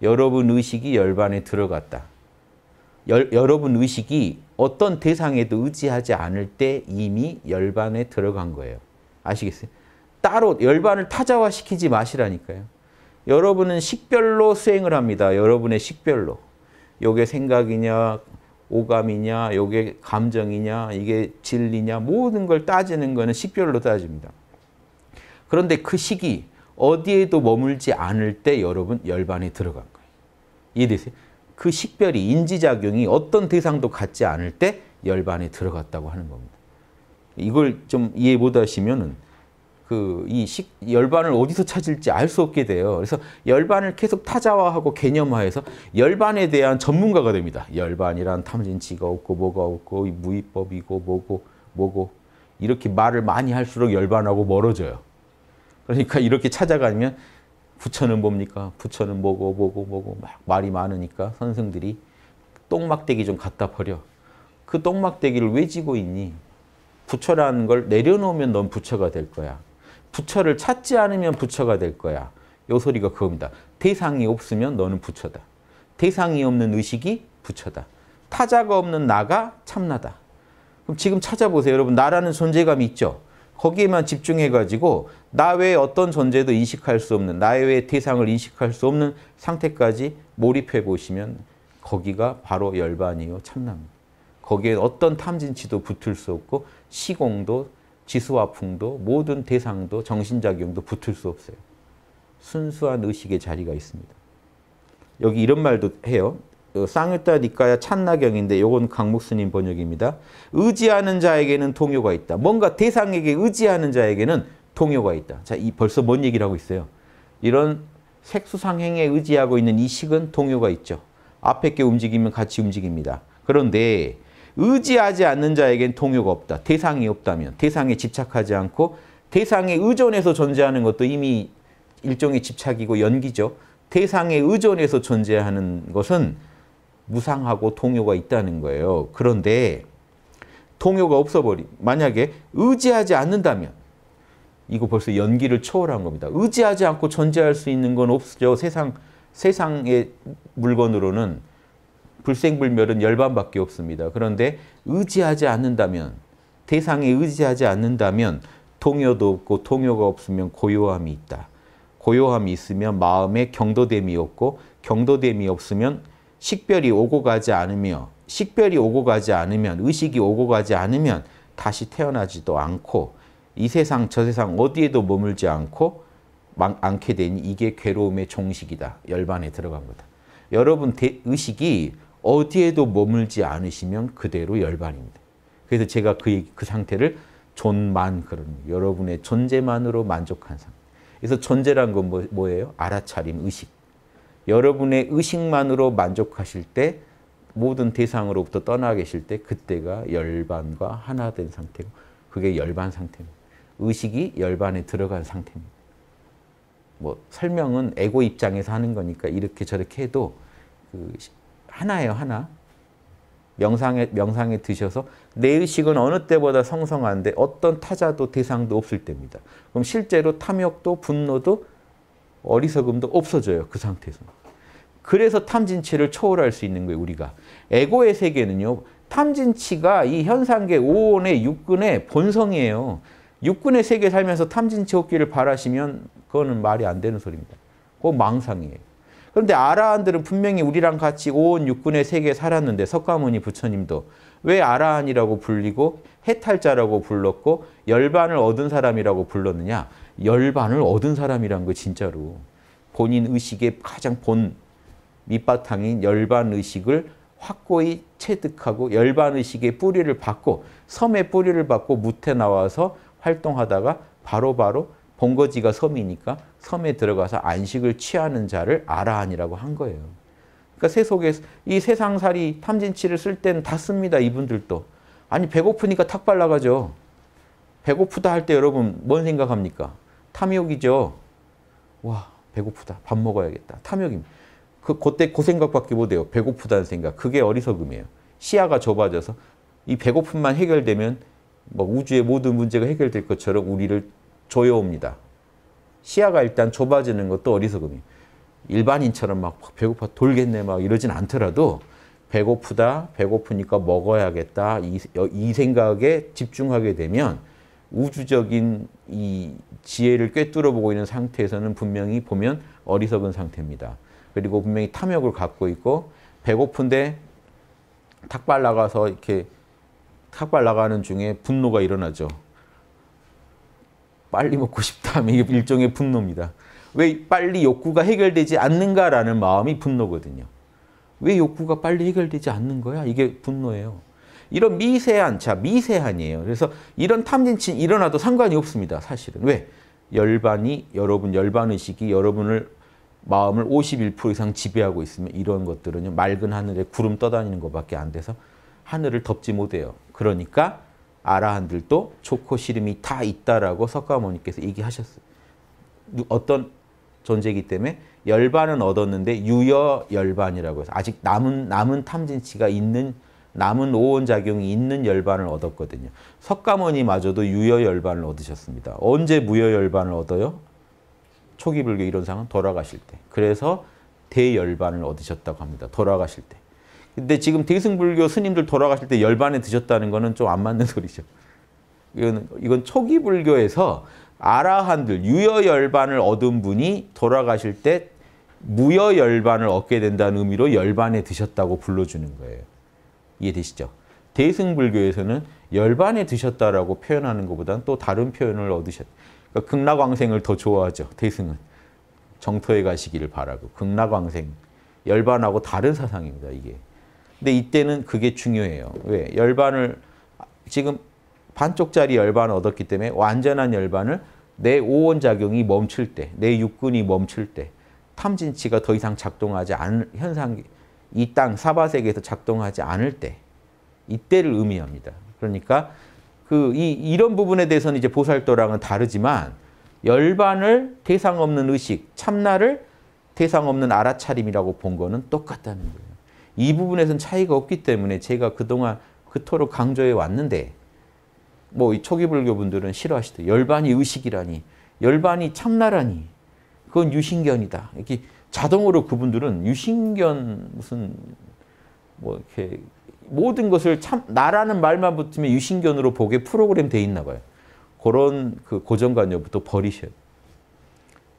여러분 의식이 열반에 들어갔다. 열, 여러분 의식이 어떤 대상에도 의지하지 않을 때 이미 열반에 들어간 거예요. 아시겠어요? 따로 열반을 타자화시키지 마시라니까요. 여러분은 식별로 수행을 합니다. 여러분의 식별로. 요게 생각이냐, 오감이냐, 요게 감정이냐, 이게 진리냐 모든 걸 따지는 거는 식별로 따집니다. 그런데 그 식이 어디에도 머물지 않을 때 여러분 열반에 들어간 거예요. 이해되세요? 그 식별이 인지작용이 어떤 대상도 같지 않을 때 열반에 들어갔다고 하는 겁니다. 이걸 좀 이해 못 하시면은 그이 열반을 어디서 찾을지 알 수 없게 돼요. 그래서 열반을 계속 타자화하고 개념화해서 열반에 대한 전문가가 됩니다. 열반이란 탐진치가 없고 뭐가 없고 무위법이고 뭐고 뭐고 이렇게 말을 많이 할수록 열반하고 멀어져요. 그러니까 이렇게 찾아가면 부처는 뭡니까? 부처는 뭐고 뭐고 뭐고 막 말이 많으니까 선생들이 똥막대기 좀 갖다 버려. 그 똥막대기를 왜 지고 있니? 부처라는 걸 내려놓으면 넌 부처가 될 거야. 부처를 찾지 않으면 부처가 될 거야. 요 소리가 그겁니다. 대상이 없으면 너는 부처다. 대상이 없는 의식이 부처다. 타자가 없는 나가 참나다. 그럼 지금 찾아보세요. 여러분 나라는 존재감이 있죠? 거기에만 집중해가지고 나 외에 어떤 존재도 인식할 수 없는 나 외의 대상을 인식할 수 없는 상태까지 몰입해 보시면 거기가 바로 열반이요 참나입니다. 거기에 어떤 탐진치도 붙을 수 없고 시공도 지수와 풍도 모든 대상도 정신작용도 붙을 수 없어요. 순수한 의식의 자리가 있습니다. 여기 이런 말도 해요. 어, 쌍유따 니까야 찬나경인데 요건 강목스님 번역입니다. 의지하는 자에게는 동요가 있다. 뭔가 대상에게 의지하는 자에게는 동요가 있다. 자, 이 벌써 뭔 얘기를 하고 있어요? 이런 색수상행에 의지하고 있는 이 식은 동요가 있죠. 앞에 게 움직이면 같이 움직입니다. 그런데 의지하지 않는 자에겐 동요가 없다. 대상이 없다면 대상에 집착하지 않고 대상에 의존해서 존재하는 것도 이미 일종의 집착이고 연기죠. 대상에 의존해서 존재하는 것은 무상하고 동요가 있다는 거예요. 그런데 동요가 없어버리 만약에 의지하지 않는다면 이거 벌써 연기를 초월한 겁니다. 의지하지 않고 존재할 수 있는 건 없죠. 세상, 세상의 물건으로는 불생불멸은 열반밖에 없습니다. 그런데 의지하지 않는다면 대상에 의지하지 않는다면 통요도 없고 통요가 없으면 고요함이 있다. 고요함이 있으면 마음에 경도됨이 없고 경도됨이 없으면 식별이 오고 가지 않으며 식별이 오고 가지 않으면 의식이 오고 가지 않으면 다시 태어나지도 않고 이 세상 저 세상 어디에도 머물지 않고 막 않게 되니 이게 괴로움의 종식이다. 열반에 들어간 거다. 여러분 의식이 어디에도 머물지 않으시면 그대로 열반입니다. 그래서 제가 그, 그 상태를 존만 그런 여러분의 존재만으로 만족한 상태. 그래서 존재란 건 뭐, 뭐예요? 알아차림, 의식. 여러분의 의식만으로 만족하실 때 모든 대상으로부터 떠나 계실 때 그때가 열반과 하나 된 상태고 그게 열반 상태입니다. 의식이 열반에 들어간 상태입니다. 뭐 설명은 에고 입장에서 하는 거니까 이렇게 저렇게 해도 그 하나예요 하나. 명상에 명상에 드셔서 내 의식은 어느 때보다 성성한데 어떤 타자도 대상도 없을 때입니다. 그럼 실제로 탐욕도 분노도 어리석음도 없어져요. 그 상태에서. 그래서 탐진치를 초월할 수 있는 거예요. 우리가. 에고의 세계는요. 탐진치가 이 현상계 5원의 육근의 본성이에요. 육근의 세계 살면서 탐진치 얻기를 바라시면 그거는 말이 안 되는 소리입니다. 그거 망상이에요. 그런데 아라한들은 분명히 우리랑 같이 5원 육근의 세계 살았는데 석가모니 부처님도 왜 아라한이라고 불리고 해탈자라고 불렀고 열반을 얻은 사람이라고 불렀느냐? 열반을 얻은 사람이란 거 진짜로 본인 의식의 가장 본 밑바탕인 열반 의식을 확고히 체득하고 열반 의식의 뿌리를 받고 섬의 뿌리를 받고 무태 나와서 활동하다가 바로바로 바로 본거지가 섬이니까 섬에 들어가서 안식을 취하는 자를 아라한이라고 한 거예요. 그러니까 세속에서 이 세상살이 탐진치를 쓸 때는 다 씁니다. 이분들도. 아니 배고프니까 탁발 라가죠 배고프다 할 때 여러분 뭔 생각합니까? 탐욕이죠. 와 배고프다 밥 먹어야겠다 탐욕입니다. 그 그때 그 생각밖에 못해요. 배고프다는 생각 그게 어리석음이에요. 시야가 좁아져서 이 배고픔만 해결되면 뭐 우주의 모든 문제가 해결될 것처럼 우리를 조여옵니다. 시야가 일단 좁아지는 것도 어리석음이에요. 일반인처럼 막 배고파 돌겠네 막 이러진 않더라도 배고프다, 배고프니까 먹어야겠다 이, 이 생각에 집중하게 되면 우주적인 이 지혜를 꿰뚫어 보고 있는 상태에서는 분명히 보면 어리석은 상태입니다. 그리고 분명히 탐욕을 갖고 있고 배고픈데 탁발 나가서 이렇게 탁발 나가는 중에 분노가 일어나죠. 빨리 먹고 싶다 하면 이게 일종의 분노입니다. 왜 빨리 욕구가 해결되지 않는가라는 마음이 분노거든요. 왜 욕구가 빨리 해결되지 않는 거야? 이게 분노예요. 이런 미세한, 자, 미세한이에요. 그래서 이런 탐진치 일어나도 상관이 없습니다. 사실은. 왜? 열반이, 여러분, 열반의식이 여러분을 마음을 51% 이상 지배하고 있으면 이런 것들은요. 맑은 하늘에 구름 떠다니는 것밖에 안 돼서 하늘을 덮지 못해요. 그러니까 아라한들도 좋고 싫음이 다 있다라고 석가모니께서 얘기하셨어요. 어떤 존재이기 때문에 열반은 얻었는데 유여 열반이라고 해서 아직 남은 남은 탐진치가 있는 남은 오온 작용이 있는 열반을 얻었거든요. 석가모니마저도 유여 열반을 얻으셨습니다. 언제 무여 열반을 얻어요? 초기 불교 이런상은 돌아가실 때. 그래서 대열반을 얻으셨다고 합니다. 돌아가실 때. 근데 지금 대승불교 스님들 돌아가실 때 열반에 드셨다는 거는 좀 안 맞는 소리죠. 이건, 이건 초기 불교에서 아라한들, 유여열반을 얻은 분이 돌아가실 때 무여 열반을 얻게 된다는 의미로 열반에 드셨다고 불러주는 거예요. 이해되시죠? 대승불교에서는 열반에 드셨다라고 표현하는 것보다는 또 다른 표현을 얻으셨. 그러니까 극락왕생을 더 좋아하죠. 대승은 정토에 가시기를 바라고 극락왕생 열반하고 다른 사상입니다. 이게. 근데 이때는 그게 중요해요. 왜? 열반을 지금 반쪽짜리 열반을 얻었기 때문에 완전한 열반을 내 오원 작용이 멈출 때, 내 육근이 멈출 때 팜진치가 더 이상 작동하지 않을 현상, 이 땅 사바 세계에서 작동하지 않을 때, 이때를 의미합니다. 그러니까 그이 이런 부분에 대해서는 이제 보살도랑은 다르지만 열반을 대상 없는 의식, 참나를 대상 없는 알아차림이라고 본 거는 똑같다는 거예요. 이 부분에선 차이가 없기 때문에 제가 그동안 그토록 강조해 왔는데 뭐 초기 불교 분들은 싫어하시더 열반이 의식이라니 열반이 참나라니 그건 유신견이다. 이렇게 자동으로 그분들은 유신견 무슨 뭐 이렇게 모든 것을 참 나라는 말만 붙으면 유신견으로 보게 프로그램 돼 있나 봐요. 그런 그 고정관념부터 버리셔요.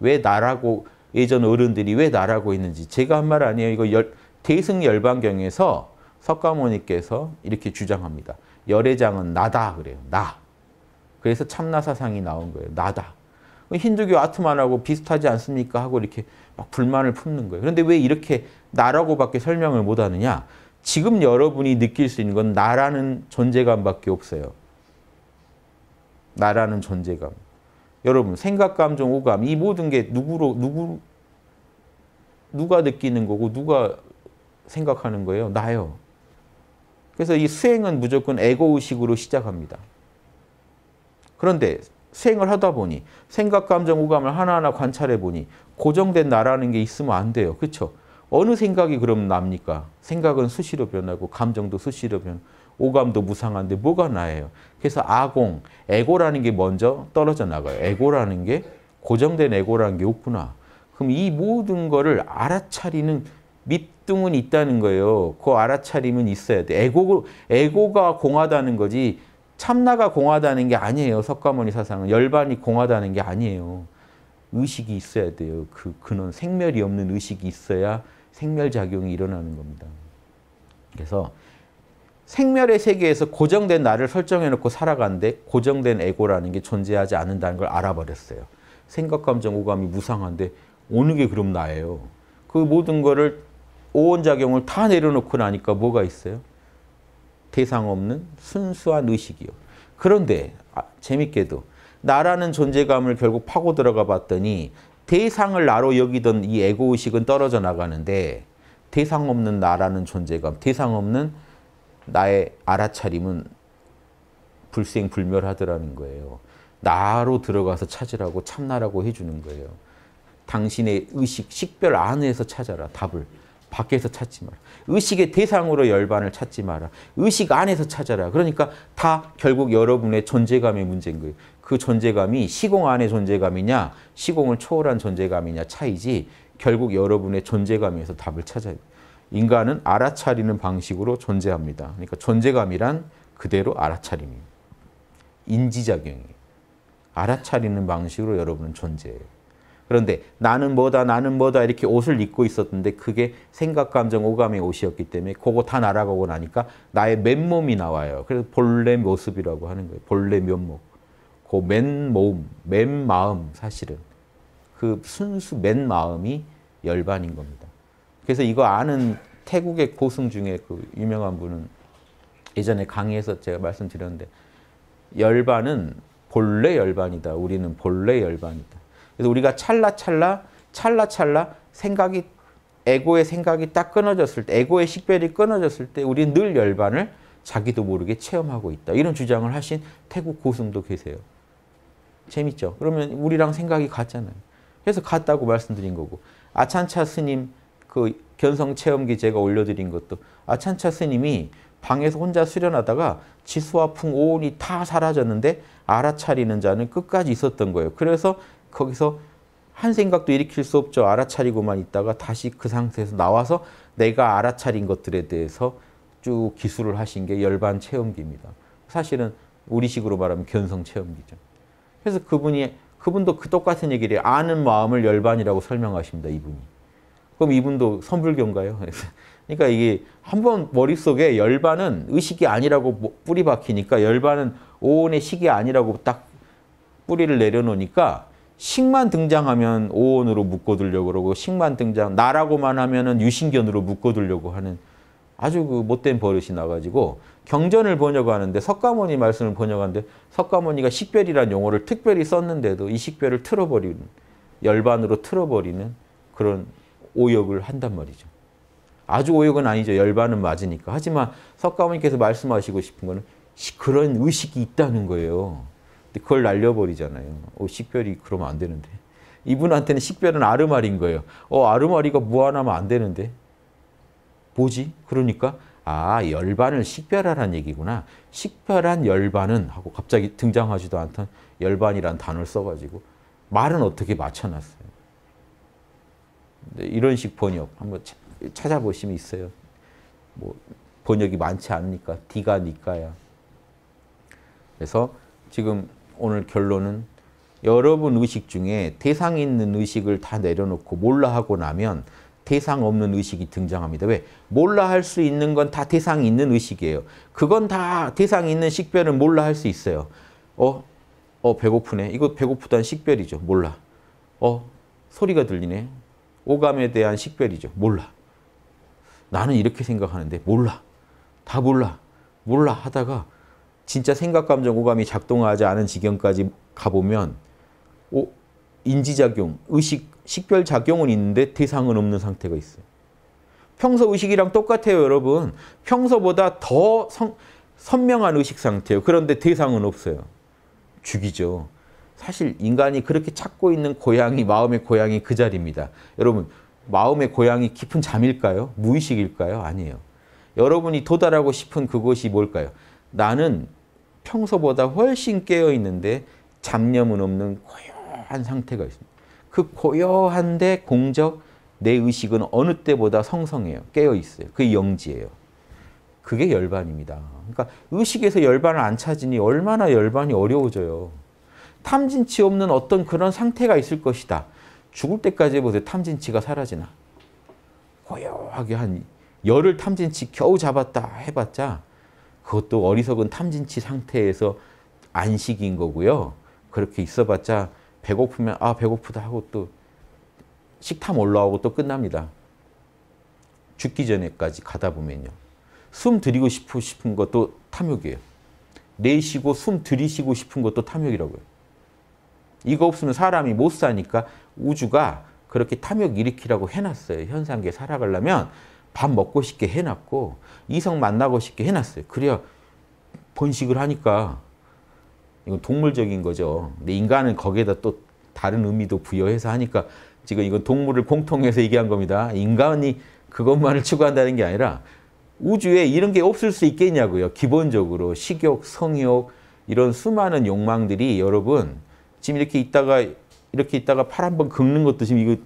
왜 나라고 예전 어른들이 왜 나라고 있는지 제가 한 말 아니에요. 이거 열, 대승 열반경에서 석가모니께서 이렇게 주장합니다. 열애장은 나다 그래요. 나. 그래서 참나사상이 나온 거예요. 나다. 뭐 힌두교 아트만하고 비슷하지 않습니까? 하고 이렇게 막 불만을 품는 거예요. 그런데 왜 이렇게 나라고밖에 설명을 못하느냐? 지금 여러분이 느낄 수 있는 건 나라는 존재감밖에 없어요. 나라는 존재감. 여러분 생각, 감정, 오감 이 모든 게 누구로 누구 누가 느끼는 거고 누가 생각하는 거예요? 나요. 그래서 이 수행은 무조건 에고의식으로 시작합니다. 그런데 수행을 하다 보니 생각, 감정, 오감을 하나하나 관찰해 보니 고정된 나라는 게 있으면 안 돼요. 그렇죠? 어느 생각이 그럼 납니까? 생각은 수시로 변하고 감정도 수시로 변 오감도 무상한데 뭐가 나예요? 그래서 아공, 에고라는 게 먼저 떨어져 나가요. 에고라는 게 고정된 에고라는 게 없구나. 그럼 이 모든 거를 알아차리는 밑둥은 있다는 거예요. 그 알아차림은 있어야 돼. 에고, 에고가 공하다는 거지 참나가 공하다는 게 아니에요. 석가모니 사상은. 열반이 공하다는 게 아니에요. 의식이 있어야 돼요. 그 근원, 생멸이 없는 의식이 있어야 생멸작용이 일어나는 겁니다. 그래서 생멸의 세계에서 고정된 나를 설정해놓고 살아가는데 고정된 에고라는 게 존재하지 않는다는 걸 알아버렸어요. 생각, 감정, 오감이 무상한데 오는 게 그럼 나예요? 그 모든 거를 오온작용을다 내려놓고 나니까 뭐가 있어요? 대상 없는 순수한 의식이요. 그런데 아, 재밌게도 나라는 존재감을 결국 파고 들어가 봤더니 대상을 나로 여기던 이 에고의식은 떨어져 나가는데 대상 없는 나라는 존재감, 대상 없는 나의 알아차림은 불생불멸하더라는 거예요. 나로 들어가서 찾으라고 참나라고 해주는 거예요. 당신의 의식, 식별 안에서 찾아라, 답을. 밖에서 찾지 마라. 의식의 대상으로 열반을 찾지 마라. 의식 안에서 찾아라. 그러니까 다 결국 여러분의 존재감의 문제인 거예요. 그 존재감이 시공 안의 존재감이냐 시공을 초월한 존재감이냐 차이지 결국 여러분의 존재감에서 답을 찾아요. 인간은 알아차리는 방식으로 존재합니다. 그러니까 존재감이란 그대로 알아차림입니다. 인지작용이에요. 알아차리는 방식으로 여러분은 존재해요. 그런데 나는 뭐다 나는 뭐다 이렇게 옷을 입고 있었는데 그게 생각, 감정, 오감의 옷이었기 때문에 그거 다 날아가고 나니까 나의 맨몸이 나와요. 그래서 본래 모습이라고 하는 거예요. 본래 면목. 그 맨몸, 맨마음 사실은. 그 순수 맨마음이 열반인 겁니다. 그래서 이거 아는 태국의 고승 중에 그 유명한 분은 예전에 강의에서 제가 말씀드렸는데 열반은 본래 열반이다. 우리는 본래 열반이다. 그래서 우리가 찰나찰나 찰나찰나 생각이 에고의 생각이 딱 끊어졌을 때 에고의 식별이 끊어졌을 때 우리는 늘 열반을 자기도 모르게 체험하고 있다. 이런 주장을 하신 태국 고승도 계세요. 재밌죠? 그러면 우리랑 생각이 같잖아요. 그래서 같다고 말씀드린 거고 아찬차 스님 그 견성 체험기 제가 올려드린 것도 아찬차 스님이 방에서 혼자 수련하다가 지수와 풍 오온이 다 사라졌는데 알아차리는 자는 끝까지 있었던 거예요. 그래서 거기서 한 생각도 일으킬 수 없죠. 알아차리고만 있다가 다시 그 상태에서 나와서 내가 알아차린 것들에 대해서 쭉 기술을 하신 게 열반 체험기입니다. 사실은 우리식으로 말하면 견성 체험기죠. 그래서 그분이 그분도 그 똑같은 얘기를 해요. 아는 마음을 열반이라고 설명하십니다. 이분이. 그럼 이분도 선불교인가요? 그러니까 이게 한번 머릿속에 열반은 의식이 아니라고 뭐 뿌리 박히니까 열반은 오온의 식이 아니라고 딱 뿌리를 내려놓으니까 식만 등장하면 오온으로 묶어두려고 그러고 식만 등장 나라고만 하면은 유신견으로 묶어두려고 하는 아주 그 못된 버릇이 나가지고 경전을 번역하는데 석가모니 말씀을 번역하는데 석가모니가 식별이라는 용어를 특별히 썼는데도 이 식별을 틀어버리는 열반으로 틀어버리는 그런 오역을 한단 말이죠. 아주 오역은 아니죠. 열반은 맞으니까. 하지만 석가모니께서 말씀하시고 싶은 거는 그런 의식이 있다는 거예요. 그걸 날려버리잖아요. 어, 식별이 그러면 안 되는데. 이분한테는 식별은 아르마리인 거예요. 어, 아르마리가 무한하면 뭐 안 되는데. 뭐지? 그러니까 아, 열반을 식별하란 얘기구나. 식별한 열반은 하고 갑자기 등장하지도 않던 열반이란 단어를 써가지고 말은 어떻게 맞춰놨어요. 네, 이런 식 번역 한번 찾아보시면 있어요. 뭐 번역이 많지 않으니까 디가 니까야. 그래서 지금 오늘 결론은 여러분 의식 중에 대상 있는 의식을 다 내려놓고 몰라 하고 나면 대상 없는 의식이 등장합니다. 왜? 몰라 할 수 있는 건 다 대상 있는 의식이에요. 그건 다 대상 있는 식별은 몰라 할 수 있어요. 어? 어 배고프네. 이거 배고프다는 식별이죠. 몰라. 어? 소리가 들리네. 오감에 대한 식별이죠. 몰라. 나는 이렇게 생각하는데 몰라. 다 몰라. 몰라 하다가 진짜 생각, 감정, 오감이 작동하지 않은 지경까지 가보면 오, 인지작용, 의식, 식별작용은 있는데 대상은 없는 상태가 있어요. 평소 의식이랑 똑같아요, 여러분. 평소보다 더 성, 선명한 의식 상태예요. 그런데 대상은 없어요. 죽이죠. 사실 인간이 그렇게 찾고 있는 고향이, 마음의 고향이 그 자리입니다. 여러분, 마음의 고향이 깊은 잠일까요? 무의식일까요? 아니에요. 여러분이 도달하고 싶은 그것이 뭘까요? 나는 평소보다 훨씬 깨어 있는데 잡념은 없는 고요한 상태가 있습니다. 그 고요한데 공적 내 의식은 어느 때보다 성성해요. 깨어 있어요. 그게 영지예요. 그게 열반입니다. 그러니까 의식에서 열반을 안 찾으니 얼마나 열반이 어려워져요. 탐진치 없는 어떤 그런 상태가 있을 것이다. 죽을 때까지 보세요 탐진치가 사라지나. 고요하게 한 열을 탐진치 겨우 잡았다 해봤자 그것도 어리석은 탐진치 상태에서 안식인 거고요. 그렇게 있어봤자 배고프면 아 배고프다 하고 또 식탐 올라오고 또 끝납니다. 죽기 전에까지 가다 보면요. 숨 들이고 싶어 싶은 것도 탐욕이에요. 내쉬고 숨 들이쉬고 싶은 것도 탐욕이라고요. 이거 없으면 사람이 못 사니까 우주가 그렇게 탐욕 일으키라고 해놨어요. 현상계 살아가려면 밥 먹고 싶게 해놨고 이성 만나고 싶게 해놨어요. 그래야 번식을 하니까 이건 동물적인 거죠. 근데 인간은 거기에다 또 다른 의미도 부여해서 하니까 지금 이건 동물을 공통해서 얘기한 겁니다. 인간이 그것만을 추구한다는 게 아니라 우주에 이런 게 없을 수 있겠냐고요. 기본적으로 식욕, 성욕 이런 수많은 욕망들이 여러분 지금 이렇게 있다가 이렇게 있다가 팔 한 번 긁는 것도 지금 이거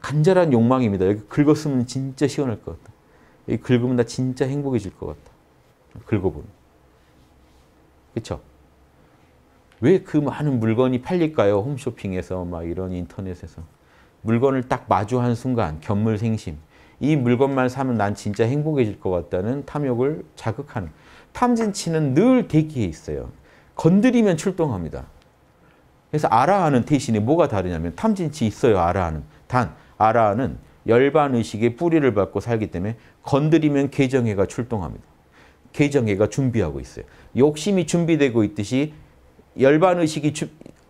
간절한 욕망입니다. 여기 긁었으면 진짜 시원할 것 같다. 여기 긁으면 나 진짜 행복해질 것 같다. 긁어보면. 그렇왜그 많은 물건이 팔릴까요? 홈쇼핑에서 막 이런 인터넷에서. 물건을 딱 마주한 순간 견물생심. 이 물건만 사면 난 진짜 행복해질 것 같다는 탐욕을 자극하는. 탐진치는 늘 대기에 있어요. 건드리면 출동합니다. 그래서 알아하는 대신에 뭐가 다르냐면 탐진치 있어요. 알아하는. 단 아라는 열반 의식의 뿌리를 받고 살기 때문에 건드리면 개정해가 출동합니다. 개정해가 준비하고 있어요. 욕심이 준비되고 있듯이 열반 의식이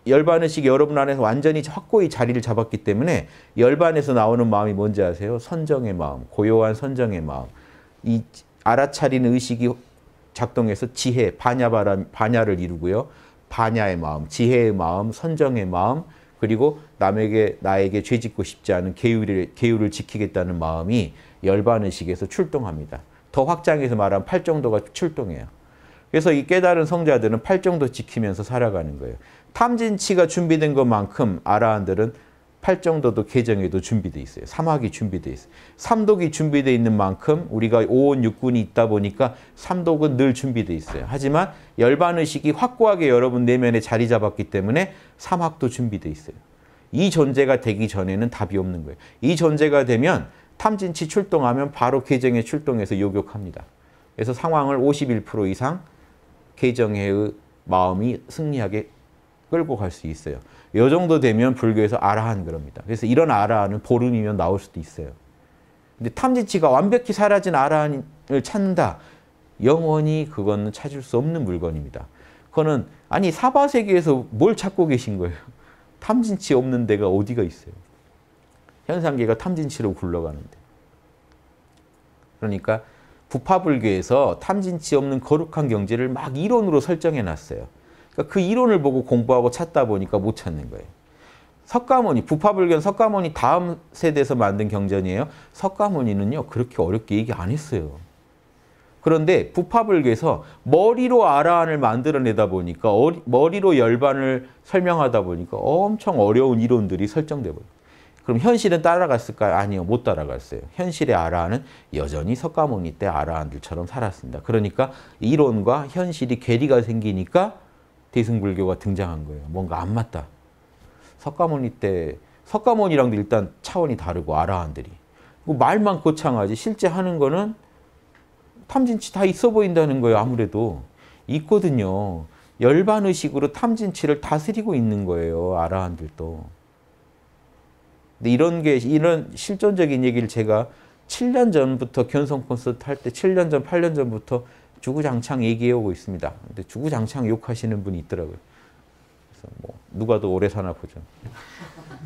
열반 의식이 여러분 안에서 완전히 확고히 자리를 잡았기 때문에 열반에서 나오는 마음이 뭔지 아세요? 선정의 마음, 고요한 선정의 마음. 이 알아차린 의식이 작동해서 지혜, 반야바람, 반야를 이루고요. 반야의 마음, 지혜의 마음, 선정의 마음, 그리고 남에게 나에게 죄짓고 싶지 않은 계율을, 계율을 지키겠다는 마음이 열반의식에서 출동합니다. 더 확장해서 말하면 팔정도가 출동해요. 그래서 이 깨달은 성자들은 팔정도 지키면서 살아가는 거예요. 탐진치가 준비된 것만큼 아라한들은 팔정도도 개정에도 준비돼 있어요. 삼학이 준비돼 있어요. 삼독이 준비돼 있는 만큼 우리가 오온육군이 있다 보니까 삼독은 늘 준비돼 있어요. 하지만 열반의식이 확고하게 여러분 내면에 자리 잡았기 때문에 삼학도 준비돼 있어요. 이 존재가 되기 전에는 답이 없는 거예요. 이 존재가 되면 탐진치 출동하면 바로 개정에 출동해서 요격합니다. 그래서 상황을 51% 이상 개정해의 마음이 승리하게 끌고 갈 수 있어요. 이 정도 되면 불교에서 아라한 그럽니다. 그래서 이런 아라한은 보름이면 나올 수도 있어요. 근데 탐지치가 완벽히 사라진 아라한을 찾는다. 영원히 그거는 찾을 수 없는 물건입니다. 그거는 아니 사바세계에서 뭘 찾고 계신 거예요? 탐진치 없는 데가 어디가 있어요? 현상계가 탐진치로 굴러가는데. 그러니까 부파불교에서 탐진치 없는 거룩한 경지를 막 이론으로 설정해 놨어요. 그러니까 그 이론을 보고 공부하고 찾다 보니까 못 찾는 거예요. 석가모니, 부파불견 석가모니 다음 세대에서 만든 경전이에요. 석가모니는요, 그렇게 어렵게 얘기 안 했어요. 그런데 부파불교에서 머리로 아라한을 만들어내다 보니까 어리, 머리로 열반을 설명하다 보니까 엄청 어려운 이론들이 설정돼 버요 그럼 현실은 따라갔을까요? 아니요, 못 따라갔어요. 현실의 아라한은 여전히 석가모니 때 아라한들처럼 살았습니다. 그러니까 이론과 현실이 괴리가 생기니까 대승불교가 등장한 거예요. 뭔가 안 맞다. 석가모니 때 석가모니랑도 일단 차원이 다르고 아라한들이 뭐 말만 고창하지 실제 하는 거는 탐진치 다 있어 보인다는 거예요. 아무래도 있거든요. 열반의식으로 탐진치를 다스리고 있는 거예요. 아라한들도. 근데 이런 게 이런 실존적인 얘기를 제가 7년 전부터 견성 콘서트 할때 7년 전, 8년 전부터 주구장창 얘기해오고 있습니다. 근데 주구장창 욕하시는 분이 있더라고요. 그래서 뭐 누가 더 오래 사나 보죠.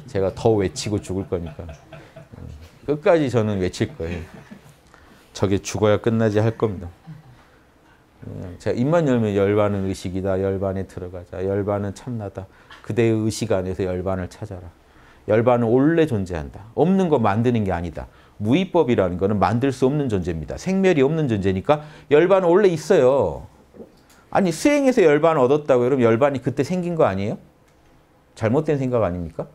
제가 더 외치고 죽을 거니까. 음, 끝까지 저는 외칠 거예요. 저게 죽어야 끝나지 할 겁니다. 제가 입만 열면 열반은 의식이다. 열반에 들어가자. 열반은 참나다. 그대의 의식 안에서 열반을 찾아라. 열반은 원래 존재한다. 없는 거 만드는 게 아니다. 무위법이라는 것은 만들 수 없는 존재입니다. 생멸이 없는 존재니까 열반은 원래 있어요. 아니 수행에서 열반 얻었다고 그러면 열반이 그때 생긴 거 아니에요? 잘못된 생각 아닙니까?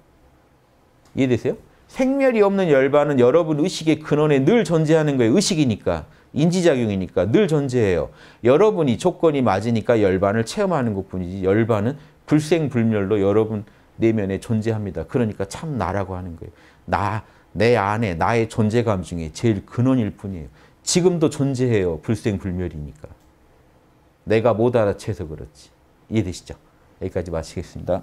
이해되세요? 생멸이 없는 열반은 여러분 의식의 근원에 늘 존재하는 거예요. 의식이니까. 인지작용이니까 늘 존재해요. 여러분이 조건이 맞으니까 열반을 체험하는 것뿐이지 열반은 불생불멸로 여러분 내면에 존재합니다. 그러니까 참 나라고 하는 거예요. 나내 안에 나의 존재감 중에 제일 근원일 뿐이에요. 지금도 존재해요. 불생불멸이니까. 내가 못 알아채서 그렇지. 이해되시죠? 여기까지 마치겠습니다.